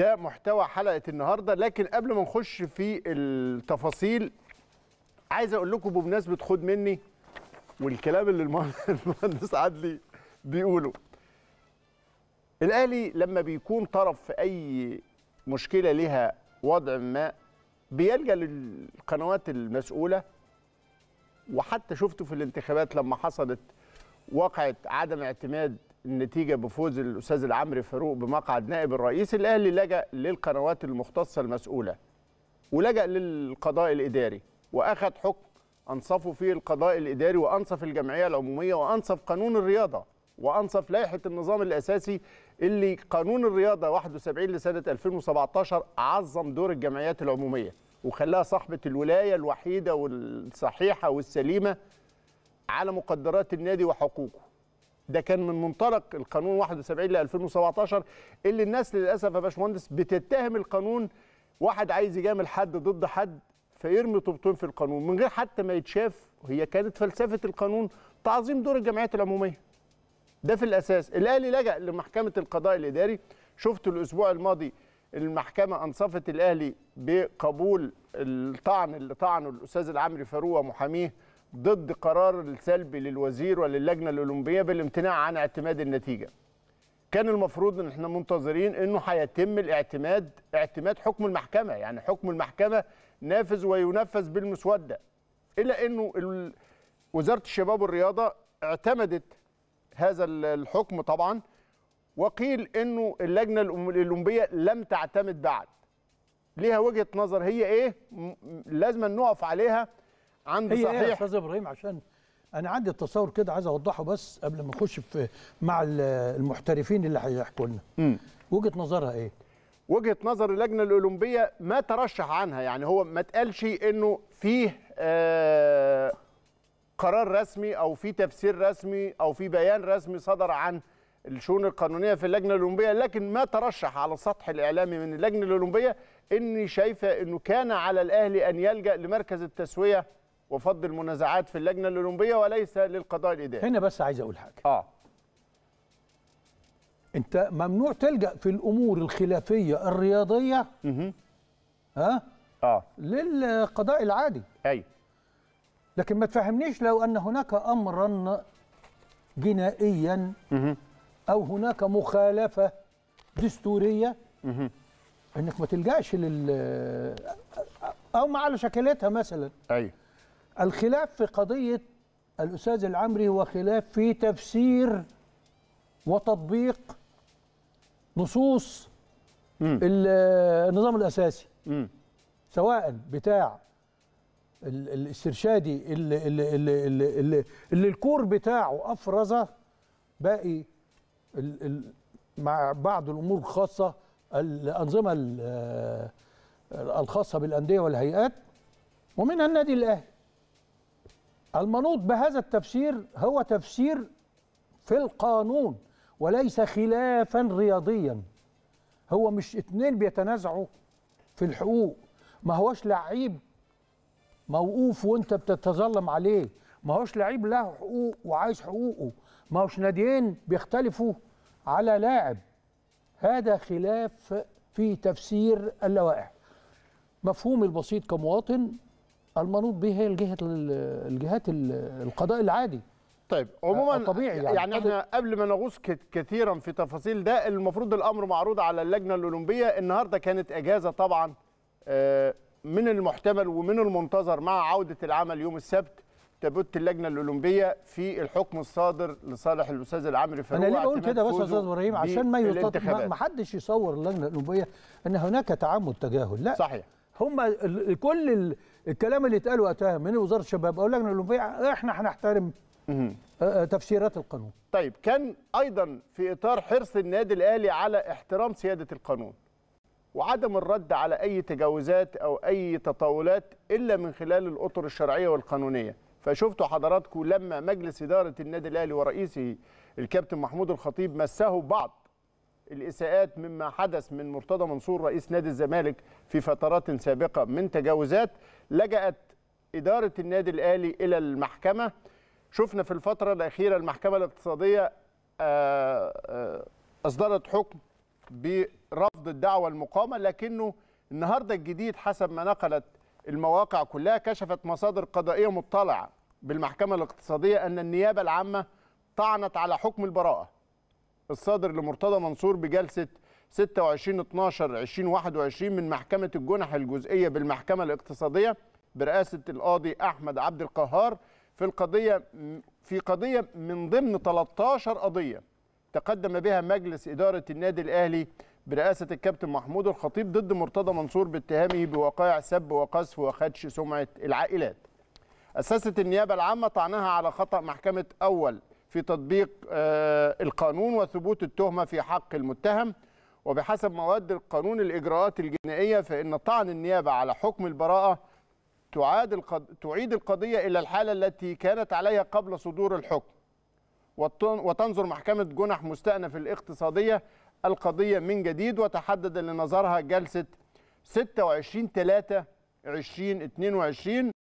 ده محتوى حلقه النهارده لكن قبل ما نخش في التفاصيل عايز اقول لكم بمناسبه خد مني والكلام اللي المهندس عدلي بيقوله الاهلي لما بيكون طرف في اي مشكله ليها وضع ما بيلجا للقنوات المسؤوله وحتى شفته في الانتخابات لما حصلت وقعت عدم اعتماد النتيجه بفوز الاستاذ العمري فاروق بمقعد نائب الرئيس الاهلي لجا للقنوات المختصه المسؤوله ولجا للقضاء الاداري واخذ حكم انصفوا فيه القضاء الاداري وانصف الجمعيه العموميه وانصف قانون الرياضه وانصف لائحه النظام الاساسي اللي قانون الرياضه 71 لسنه 2017 عظم دور الجمعيات العموميه وخلاها صاحبه الولايه الوحيده والصحيحه والسليمه على مقدرات النادي وحقوقه ده كان من منطلق القانون 71 ل 2017 اللي الناس للاسف يا باشمهندس بتتهم القانون واحد عايز يجامل حد ضد حد فيرمي طوبتين في القانون من غير حتى ما يتشاف هي كانت فلسفه القانون تعظيم دور الجمعيات العموميه ده في الاساس الاهلي لجا لمحكمه القضاء الاداري شفت الاسبوع الماضي المحكمه انصفت الاهلي بقبول الطعن اللي طعنه الاستاذ العامري فاروق ومحاميه ضد قرار السلبي للوزير وللجنه الاولمبيه بالامتناع عن اعتماد النتيجه كان المفروض ان احنا منتظرين انه هيتم الاعتماد اعتماد حكم المحكمه يعني حكم المحكمه نافذ وينفذ بالمسوده الا انه وزاره الشباب والرياضه اعتمدت هذا الحكم طبعا وقيل انه اللجنه الاولمبيه لم تعتمد بعد ليها وجهه نظر هي ايه لازم نقف عليها عنده هي إيه صحيح يا استاذ ابراهيم عشان انا عندي التصور كده عايز اوضحه بس قبل ما اخش في مع المحترفين اللي هيحكوا لنا وجهه نظرها ايه وجهه نظر اللجنه الاولمبيه ما ترشح عنها يعني هو ما اتقالش انه فيه آه، قرار رسمي او في تفسير رسمي او في بيان رسمي صدر عن الشؤون القانونيه في اللجنه الاولمبيه لكن ما ترشح على السطح الاعلامي من اللجنه الاولمبيه اني شايفه انه كان على الاهلي ان يلجا لمركز التسويه وفض المنازعات في اللجنه الاولمبيه وليس للقضاء الاداري هنا بس عايز اقول حاجه اه انت ممنوع تلجا في الامور الخلافيه الرياضيه اها ها اه للقضاء العادي ايوه لكن ما تفهمنيش لو ان هناك امرا جنائيا مه. او هناك مخالفه دستوريه مه. انك ما تلجاش لل او على شكلتها مثلا ايوه الخلاف في قضية الأستاذ العمري هو خلاف في تفسير وتطبيق نصوص م. النظام الأساسي م. سواء بتاع الاسترشادي اللي, اللي, اللي, اللي الكور بتاعه أفرزه باقي مع بعض الأمور الخاصة الأنظمة الخاصة بالأندية والهيئات ومنها النادي الأهلي المنوط بهذا التفسير هو تفسير في القانون وليس خلافا رياضيا هو مش اتنين بيتنازعوا في الحقوق ما هوش لعيب موقوف وانت بتتظلم عليه ما هوش لعيب له حقوق وعايز حقوقه ما هوش ناديين بيختلفوا على لاعب هذا خلاف في تفسير اللوائح مفهوم البسيط كمواطن المنوط به هي الجهه الجهات القضاء العادي طيب عموما آه، يعني, يعني احنا قبل ما نغوص كثيرا في تفاصيل ده المفروض الامر معروض على اللجنه الاولمبيه النهارده كانت اجازه طبعا آه، من المحتمل ومن المنتظر مع عوده العمل يوم السبت تبت اللجنه الاولمبيه في الحكم الصادر لصالح الاستاذ العامر فاروق انا ليه بقول كده بس يا استاذ ابراهيم عشان ما ما حدش يصور اللجنه الاولمبيه ان هناك تعمد تجاهل لا صحيح هم كل الكلام اللي اتقال وقتها من وزاره الشباب او اللجنه الاولمبيه احنا هنحترم آه، آه، تفسيرات القانون. طيب كان ايضا في اطار حرص النادي الاهلي على احترام سياده القانون وعدم الرد على اي تجاوزات او اي تطاولات الا من خلال الاطر الشرعيه والقانونيه. فشفتوا حضراتكم لما مجلس اداره النادي الاهلي ورئيسه الكابتن محمود الخطيب مسه بعض الاساءات مما حدث من مرتضى منصور رئيس نادي الزمالك في فترات سابقه من تجاوزات لجأت اداره النادي الاهلي الى المحكمه شفنا في الفتره الاخيره المحكمه الاقتصاديه آه، آه، اصدرت حكم برفض الدعوه المقامه لكنه النهارده الجديد حسب ما نقلت المواقع كلها كشفت مصادر قضائيه مطلعه بالمحكمه الاقتصاديه ان النيابه العامه طعنت على حكم البراءه الصادر لمرتضى منصور بجلسه 26 12 2021 من محكمه الجنح الجزئيه بالمحكمه الاقتصاديه برئاسه القاضي احمد عبد القهار في القضيه في قضيه من ضمن 13 قضيه تقدم بها مجلس اداره النادي الاهلي برئاسه الكابتن محمود الخطيب ضد مرتضى منصور باتهامه بوقائع سب وقذف وخدش سمعه العائلات. اسست النيابه العامه طعنها على خطا محكمه اول في تطبيق آه، القانون وثبوت التهمة في حق المتهم وبحسب مواد القانون الإجراءات الجنائية فإن طعن النيابة على حكم البراءة تعاد القض... تعيد القضية إلى الحالة التي كانت عليها قبل صدور الحكم وتنظر محكمة جنح مستأنف الاقتصادية القضية من جديد وتحدد لنظرها جلسة 26 3 2022